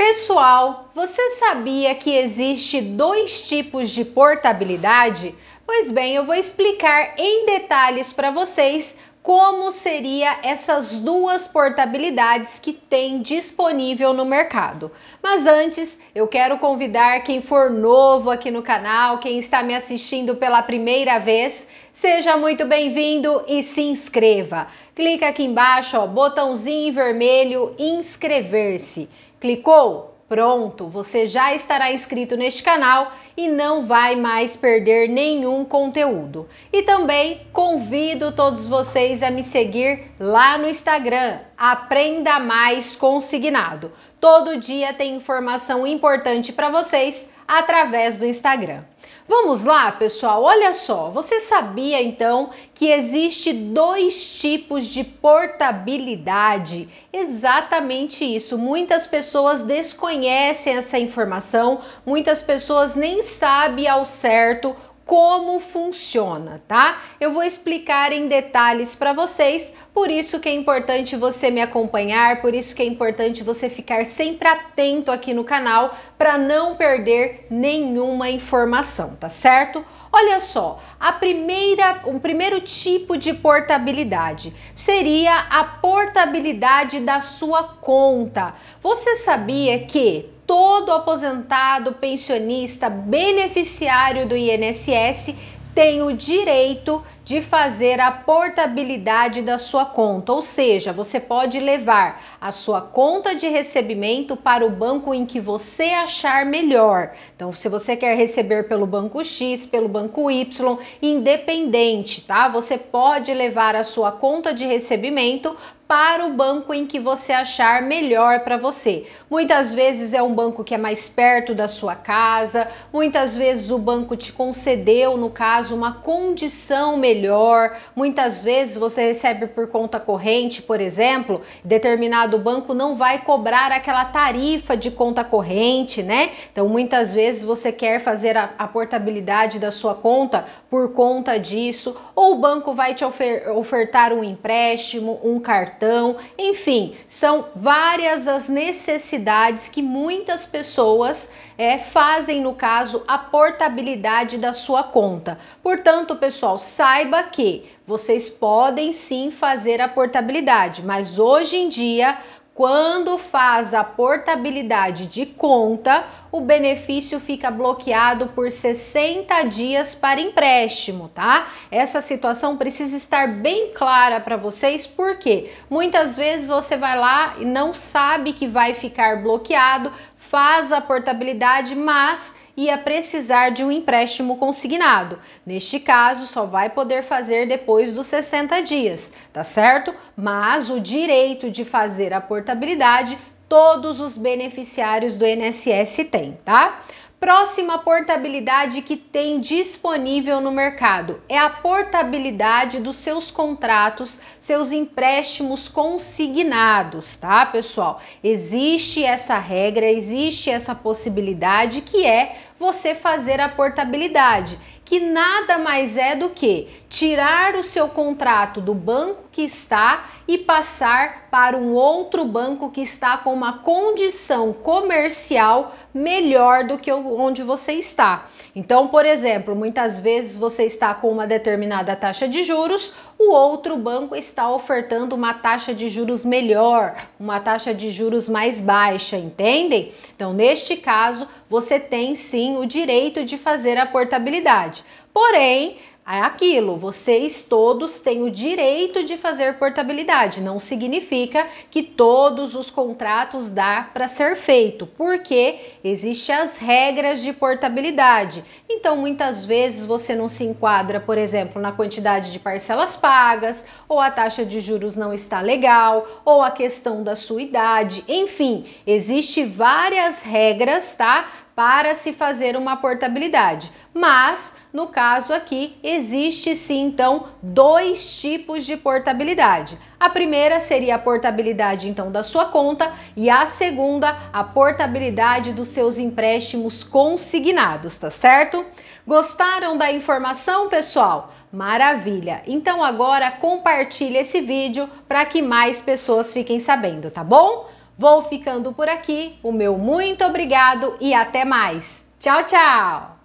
Pessoal, você sabia que existe dois tipos de portabilidade? Pois bem, eu vou explicar em detalhes para vocês como seria essas duas portabilidades que tem disponível no mercado. Mas antes, eu quero convidar quem for novo aqui no canal, quem está me assistindo pela primeira vez, seja muito bem-vindo e se inscreva. Clica aqui embaixo, ó, botãozinho vermelho inscrever-se. Clicou? Pronto, você já estará inscrito neste canal e não vai mais perder nenhum conteúdo. E também convido todos vocês a me seguir lá no Instagram, Aprenda Mais Consignado. Todo dia tem informação importante para vocês através do Instagram. Vamos lá, pessoal. Olha só, você sabia então que existe dois tipos de portabilidade? Exatamente isso. Muitas pessoas desconhecem essa informação, muitas pessoas nem nem sabe ao certo como funciona, tá? Eu vou explicar em detalhes para vocês, por isso que é importante você me acompanhar, por isso que é importante você ficar sempre atento aqui no canal para não perder nenhuma informação, tá certo? Olha só, a primeira, o primeiro tipo de portabilidade seria a portabilidade da sua conta. Você sabia que todo aposentado, pensionista, beneficiário do INSS tem o direito de fazer a portabilidade da sua conta, ou seja, você pode levar a sua conta de recebimento para o banco em que você achar melhor. Então, se você quer receber pelo banco X, pelo banco Y, independente, tá? Você pode levar a sua conta de recebimento para o banco em que você achar melhor para você. Muitas vezes é um banco que é mais perto da sua casa, muitas vezes o banco te concedeu, no caso, uma condição melhor, muitas vezes você recebe por conta corrente, por exemplo, determinado banco não vai cobrar aquela tarifa de conta corrente, né? Então muitas vezes você quer fazer a, a portabilidade da sua conta por conta disso, ou o banco vai te ofer ofertar um empréstimo, um cartão, enfim, são várias as necessidades que muitas pessoas é, fazem, no caso, a portabilidade da sua conta. Portanto, pessoal, saiba que vocês podem sim fazer a portabilidade, mas hoje em dia quando faz a portabilidade de conta, o benefício fica bloqueado por 60 dias para empréstimo, tá? Essa situação precisa estar bem clara para vocês, porque muitas vezes você vai lá e não sabe que vai ficar bloqueado, faz a portabilidade, mas ia precisar de um empréstimo consignado. Neste caso, só vai poder fazer depois dos 60 dias, tá certo? Mas o direito de fazer a portabilidade todos os beneficiários do INSS têm, tá? próxima portabilidade que tem disponível no mercado é a portabilidade dos seus contratos, seus empréstimos consignados, tá, pessoal? Existe essa regra, existe essa possibilidade que é você fazer a portabilidade que nada mais é do que tirar o seu contrato do banco que está e passar para um outro banco que está com uma condição comercial melhor do que onde você está. Então, por exemplo, muitas vezes você está com uma determinada taxa de juros, o outro banco está ofertando uma taxa de juros melhor, uma taxa de juros mais baixa, entendem? Então, neste caso, você tem sim o direito de fazer a portabilidade. Porém, é aquilo, vocês todos têm o direito de fazer portabilidade, não significa que todos os contratos dá para ser feito, porque existem as regras de portabilidade. Então, muitas vezes você não se enquadra, por exemplo, na quantidade de parcelas pagas, ou a taxa de juros não está legal, ou a questão da sua idade, enfim, existe várias regras, tá? para se fazer uma portabilidade. Mas, no caso aqui, existe sim então dois tipos de portabilidade. A primeira seria a portabilidade então da sua conta e a segunda, a portabilidade dos seus empréstimos consignados, tá certo? Gostaram da informação, pessoal? Maravilha! Então agora compartilhe esse vídeo para que mais pessoas fiquem sabendo, tá bom? Vou ficando por aqui. O meu muito obrigado e até mais. Tchau, tchau!